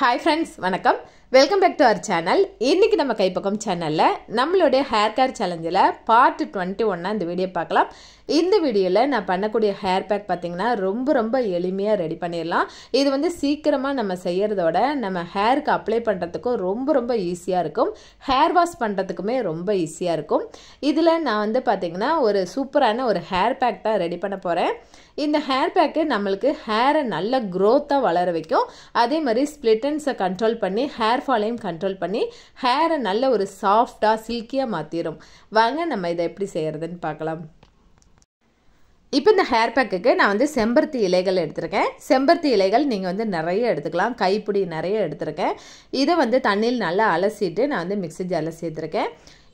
hi friends வணக்கம் welcome back to our channel இன்றைக்கி நம்ம கைப்பக்கம் சேனலில் நம்மளுடைய ஹேர் கேர் சேலஞ்சில் பார்ட் டுவெண்ட்டி ஒன்னாக இந்த வீடியோ பார்க்கலாம் இந்த வீடியோவில் நான் பண்ணக்கூடிய ஹேர் பேக் பார்த்திங்கன்னா ரொம்ப ரொம்ப எளிமையாக ரெடி பண்ணிடலாம் இது வந்து சீக்கிரமாக நம்ம செய்கிறதோட நம்ம ஹேருக்கு அப்ளை பண்ணுறதுக்கும் ரொம்ப ரொம்ப ஈஸியாக இருக்கும் ஹேர் வாஷ் பண்ணுறதுக்குமே ரொம்ப ஈஸியாக இருக்கும் இதில் நான் வந்து பார்த்திங்கன்னா ஒரு சூப்பரான ஒரு ஹேர் பேக் தான் ரெடி பண்ண போகிறேன் இந்த ஹேர் பேக்கு நம்மளுக்கு ஹேரை நல்ல க்ரோத்தாக வளர வைக்கும் அதே மாதிரி ஸ்பிளிட்டன்ஸை கண்ட்ரோல் பண்ணி ஹேர் ஃபாலையும் கண்ட்ரோல் பண்ணி ஹேரை நல்ல ஒரு சாஃப்டாக சில்கியாக மாற்றிடும் வாங்க நம்ம இதை எப்படி செய்கிறதுன்னு பார்க்கலாம் இப்போ இந்த ஹேர் பேக்குக்கு நான் வந்து செம்பருத்தி இலைகள் எடுத்திருக்கேன் செம்பருத்தி இலைகள் நீங்கள் வந்து நிறைய எடுத்துக்கலாம் கைப்பிடி நிறைய எடுத்திருக்கேன் இதை வந்து தண்ணியில் நல்லா அலசிட்டு நான் வந்து மிக்சி ஜாரில் சேர்த்துருக்கேன்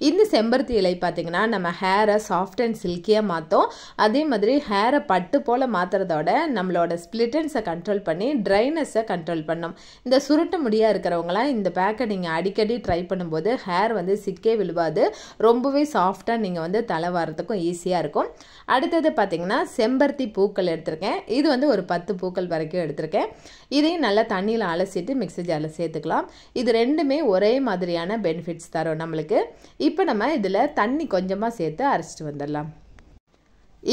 இந்த செம்பருத்தி இலை பார்த்திங்கன்னா நம்ம ஹேரை சாஃப்ட் அண்ட் சில்கியாக மாற்றும் அதே மாதிரி ஹேரை பட்டு போல் மாற்றுறதோட நம்மளோட ஸ்பிளிட்டன்ஸை கண்ட்ரோல் பண்ணி ட்ரைனஸை கண்ட்ரோல் பண்ணும் இந்த சுருட்டு முடியாக இருக்கிறவங்களாம் இந்த பேக்கை நீங்கள் அடிக்கடி ட்ரை பண்ணும்போது ஹேர் வந்து சிக்கே விழுவாது ரொம்பவே சாஃப்டாக நீங்கள் வந்து தலை வரத்துக்கும் ஈஸியாக இருக்கும் அடுத்தது பார்த்திங்கன்னா செம்பருத்தி பூக்கள் எடுத்திருக்கேன் இது வந்து ஒரு பத்து பூக்கள் வரைக்கும் எடுத்திருக்கேன் இதையும் நல்லா தண்ணியில் அலசிட்டு மிக்ஸி ஜாரில் சேர்த்துக்கலாம் இது ரெண்டுமே ஒரே மாதிரியான பெனிஃபிட்ஸ் தரும் நம்மளுக்கு இப்போ நம்ம இதில் தண்ணி கொஞ்சமாக சேர்த்து அரைச்சிட்டு வந்துடலாம்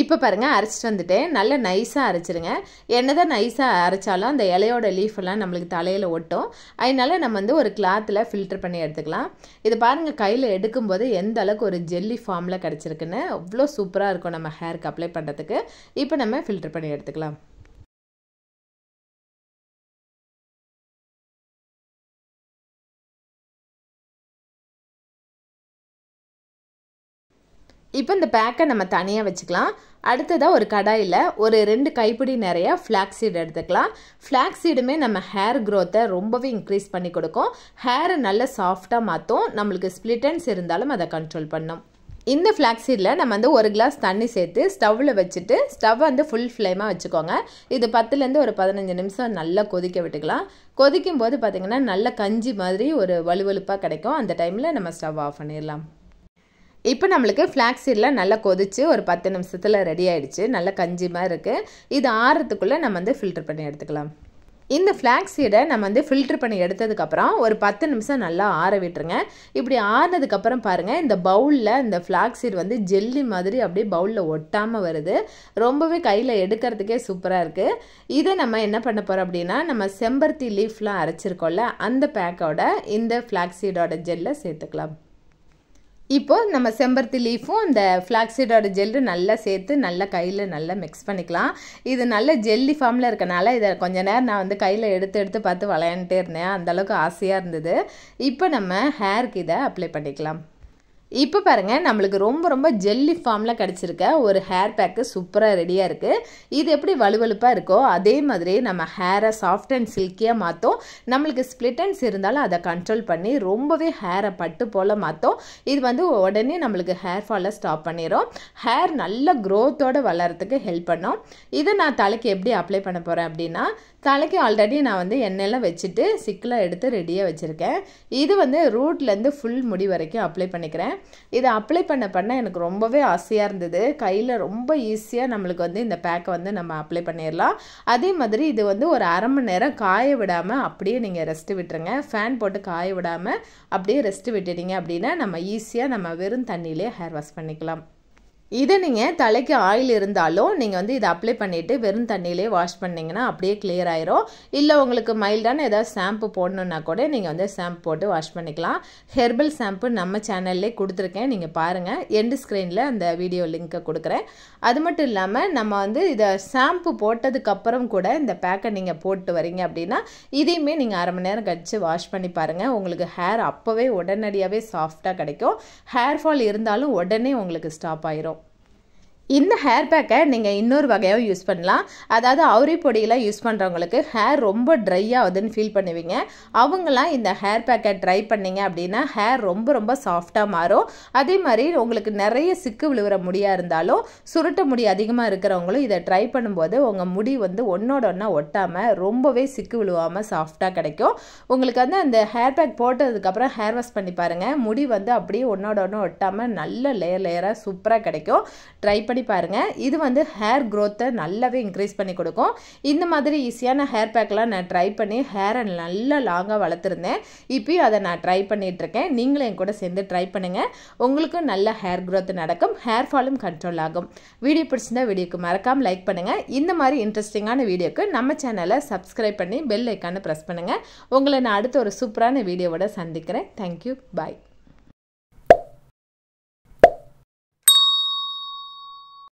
இப்போ பாருங்கள் அரைச்சிட்டு வந்துட்டேன் நல்லா நைஸாக அரைச்சிருங்க என்ன தான் நைஸாக அரைச்சாலும் அந்த இலையோட லீஃபெல்லாம் நம்மளுக்கு தலையில் ஒட்டும் அதனால நம்ம வந்து ஒரு கிளாத்தில் ஃபில்டர் பண்ணி எடுத்துக்கலாம் இது பாருங்கள் கையில் எடுக்கும்போது எந்த அளவுக்கு ஒரு ஜெல்லி ஃபார்மில் கிடச்சிருக்குன்னு அவ்வளோ சூப்பராக இருக்கும் நம்ம ஹேருக்கு அப்ளை பண்ணுறதுக்கு இப்போ நம்ம ஃபில்டர் பண்ணி எடுத்துக்கலாம் இப்போ இந்த பேக்கை நம்ம தனியாக வச்சுக்கலாம் அடுத்ததாக ஒரு கடாயில் ஒரு ரெண்டு கைப்பிடி நிறையா ஃப்ளாக் சீடு எடுத்துக்கலாம் ஃப்ளாக் சீடுமே நம்ம ஹேர் க்ரோத்தை ரொம்பவே இன்க்ரீஸ் பண்ணி கொடுக்கும் ஹேரை நல்ல சாஃப்டாக மாற்றும் நம்மளுக்கு ஸ்ப்ளிட்டன்ஸ் இருந்தாலும் அதை கண்ட்ரோல் பண்ணும் இந்த ஃப்ளாக்ஸீடில் நம்ம வந்து ஒரு கிளாஸ் தண்ணி சேர்த்து ஸ்டவ்வில் வச்சுட்டு ஸ்டவ் வந்து ஃபுல் ஃப்ளேமாக வச்சுக்கோங்க இது பத்துலேருந்து ஒரு பதினஞ்சு நிமிஷம் நல்லா கொதிக்க விட்டுக்கலாம் கொதிக்கும் போது பார்த்திங்கன்னா நல்ல கஞ்சி மாதிரி ஒரு வலுவலுப்பாக கிடைக்கும் அந்த டைமில் நம்ம ஸ்டவ் ஆஃப் பண்ணிடலாம் இப்போ நம்மளுக்கு ஃப்ளாக் சீடெலாம் நல்லா கொதித்து ஒரு பத்து நிமிஷத்தில் ரெடி ஆகிடுச்சு நல்லா மாதிரி இருக்குது இது ஆறுறதுக்குள்ளே நம்ம வந்து ஃபில்டர் பண்ணி எடுத்துக்கலாம் இந்த ஃப்ளாக் சீடை நம்ம வந்து ஃபில்ட்ரு பண்ணி எடுத்ததுக்கப்புறம் ஒரு பத்து நிமிஷம் நல்லா ஆற விட்டுருங்க இப்படி ஆறுனதுக்கப்புறம் பாருங்கள் இந்த பவுலில் இந்த ஃப்ளாக்ஸ் சீட் வந்து ஜெல்லி மாதிரி அப்படியே பவுலில் ஒட்டாமல் வருது ரொம்பவே கையில் எடுக்கிறதுக்கே சூப்பராக இருக்குது இதை நம்ம என்ன பண்ண போகிறோம் அப்படின்னா நம்ம செம்பருத்தி லீஃப்லாம் அரைச்சிருக்கோம்ல அந்த பேக்கோட இந்த ஃப்ளாக் சீடோட ஜெல்லை சேர்த்துக்கலாம் இப்போது நம்ம செம்பருத்தி லீஃபும் இந்த ஃப்ளாக்ஸீடோட ஜெல்லு நல்லா சேர்த்து நல்லா கையில் நல்லா மிக்ஸ் பண்ணிக்கலாம் இது நல்ல ஜெல்லி ஃபார்மில் இருக்கனால இதை கொஞ்சம் நேரம் நான் வந்து கையில் எடுத்து எடுத்து பார்த்து விளையாண்டுட்டே இருந்தேன் அந்தளவுக்கு ஆசையாக இருந்தது இப்போ நம்ம ஹேருக்கு இதை அப்ளை பண்ணிக்கலாம் இப்போ பாருங்கள் நம்மளுக்கு ரொம்ப ரொம்ப ஜெல்லி ஃபார்மில் கிடச்சிருக்க ஒரு ஹேர் பேக்கு சூப்பராக ரெடியாக இருக்குது இது எப்படி வலுவலுப்பாக இருக்கோ அதே மாதிரி நம்ம ஹேரை சாஃப்ட் அண்ட் சில்கியாக மாற்றும் நம்மளுக்கு ஸ்ப்ளிட்டன்ஸ் இருந்தாலும் அதை கண்ட்ரோல் பண்ணி ரொம்பவே ஹேரை பட்டு போல் மாற்றும் இது வந்து உடனே நம்மளுக்கு ஹேர் ஃபாலை ஸ்டாப் பண்ணிடும் ஹேர் நல்ல க்ரோத்தோடு வளரத்துக்கு ஹெல்ப் பண்ணும் இதை நான் தலைக்கு எப்படி அப்ளை பண்ண போகிறேன் அப்படின்னா தலைக்கு ஆல்ரெடி நான் வந்து எண்ணெயெல்லாம் வச்சுட்டு சிக்கலாக எடுத்து ரெடியாக வச்சுருக்கேன் இது வந்து ரூட்லேருந்து ஃபுல் முடி வரைக்கும் அப்ளை பண்ணிக்கிறேன் பண்ணேன் இதை அப்ளை பண்ண பண்ண எனக்கு ரொம்பவே ஆசையாக இருந்தது கையில் ரொம்ப ஈஸியாக நம்மளுக்கு வந்து இந்த பேக்கை வந்து நம்ம அப்ளை பண்ணிடலாம் அதே மாதிரி இது வந்து ஒரு அரை மணி நேரம் காய விடாமல் அப்படியே நீங்கள் ரெஸ்ட்டு விட்டுருங்க ஃபேன் போட்டு காய விடாமல் அப்படியே ரெஸ்ட்டு விட்டுட்டீங்க அப்படின்னா நம்ம ஈஸியாக நம்ம வெறும் தண்ணியிலே ஹேர் வாஷ் பண்ணிக்கலாம் இதை நீங்கள் தலைக்கு ஆயில் இருந்தாலும் நீங்கள் வந்து இதை அப்ளை பண்ணிவிட்டு வெறும் தண்ணியிலே வாஷ் பண்ணிங்கன்னா அப்படியே கிளியர் ஆயிரும் இல்லை உங்களுக்கு மைல்டான ஏதாவது ஷாம்பு போடணுன்னா கூட நீங்கள் வந்து ஷாம்பு போட்டு வாஷ் பண்ணிக்கலாம் ஹெர்பல் ஷாம்பு நம்ம சேனல்லே கொடுத்துருக்கேன் நீங்கள் பாருங்கள் எண்டு ஸ்க்ரீனில் அந்த வீடியோ லிங்க்கை கொடுக்குறேன் அது மட்டும் இல்லாமல் நம்ம வந்து இதை ஷாம்பு போட்டதுக்கப்புறம் கூட இந்த பேக்கை நீங்கள் போட்டு வரீங்க அப்படின்னா இதையுமே நீங்கள் அரை மணி நேரம் கழித்து வாஷ் பண்ணி பாருங்கள் உங்களுக்கு ஹேர் அப்போவே உடனடியாகவே சாஃப்டாக கிடைக்கும் ஹேர் ஃபால் இருந்தாலும் உடனே உங்களுக்கு ஸ்டாப் ஆயிரும் இந்த ஹேர் பேக்கை நீங்கள் இன்னொரு வகையாக யூஸ் பண்ணலாம் அதாவது அவுரி பொடியெலாம் யூஸ் பண்ணுறவங்களுக்கு ஹேர் ரொம்ப ட்ரை ஆகுதுன்னு ஃபீல் பண்ணுவீங்க அவங்களாம் இந்த ஹேர் பேக்கை ட்ரை பண்ணிங்க அப்படின்னா ஹேர் ரொம்ப ரொம்ப சாஃப்டாக மாறும் அதே மாதிரி உங்களுக்கு நிறைய சிக்கு விழுவுற முடியாக இருந்தாலும் சுருட்ட முடி அதிகமாக இருக்கிறவங்களும் இதை ட்ரை பண்ணும்போது உங்கள் முடி வந்து ஒன்றோட ஒன்றா ஒட்டாமல் ரொம்பவே சிக்கு விழுவாமல் சாஃப்டாக கிடைக்கும் உங்களுக்கு வந்து அந்த ஹேர் பேக் போட்டதுக்கப்புறம் ஹேர் வாஷ் பண்ணி பாருங்கள் முடி வந்து அப்படியே ஒன்றோட ஒன்று ஒட்டாமல் நல்ல லேயர் லேயராக சூப்பராக கிடைக்கும் ட்ரை பண்ணி பண்ணி பாருங்கள் இது வந்து ஹேர் க்ரோத்தை நல்லாவே இன்க்ரீஸ் பண்ணி கொடுக்கும் இந்த மாதிரி ஈஸியான ஹேர் பேக்கெலாம் நான் ட்ரை பண்ணி ஹேரை நல்லா லாங்காக வளர்த்துருந்தேன் இப்போயும் அதை நான் ட்ரை பண்ணிகிட்ருக்கேன் நீங்களும் என் கூட சேர்ந்து ட்ரை பண்ணுங்கள் உங்களுக்கும் நல்ல ஹேர் க்ரோத் நடக்கும் ஹேர் ஃபாலும் கண்ட்ரோல் ஆகும் வீடியோ பிடிச்சிருந்தா வீடியோக்கு மறக்காமல் லைக் பண்ணுங்கள் இந்த மாதிரி இன்ட்ரெஸ்டிங்கான வீடியோக்கு நம்ம சேனலை சப்ஸ்கிரைப் பண்ணி பெல் ஐக்கானை ப்ரெஸ் பண்ணுங்கள் உங்களை நான் அடுத்த ஒரு சூப்பரான வீடியோவோட சந்திக்கிறேன் தேங்க்யூ பாய்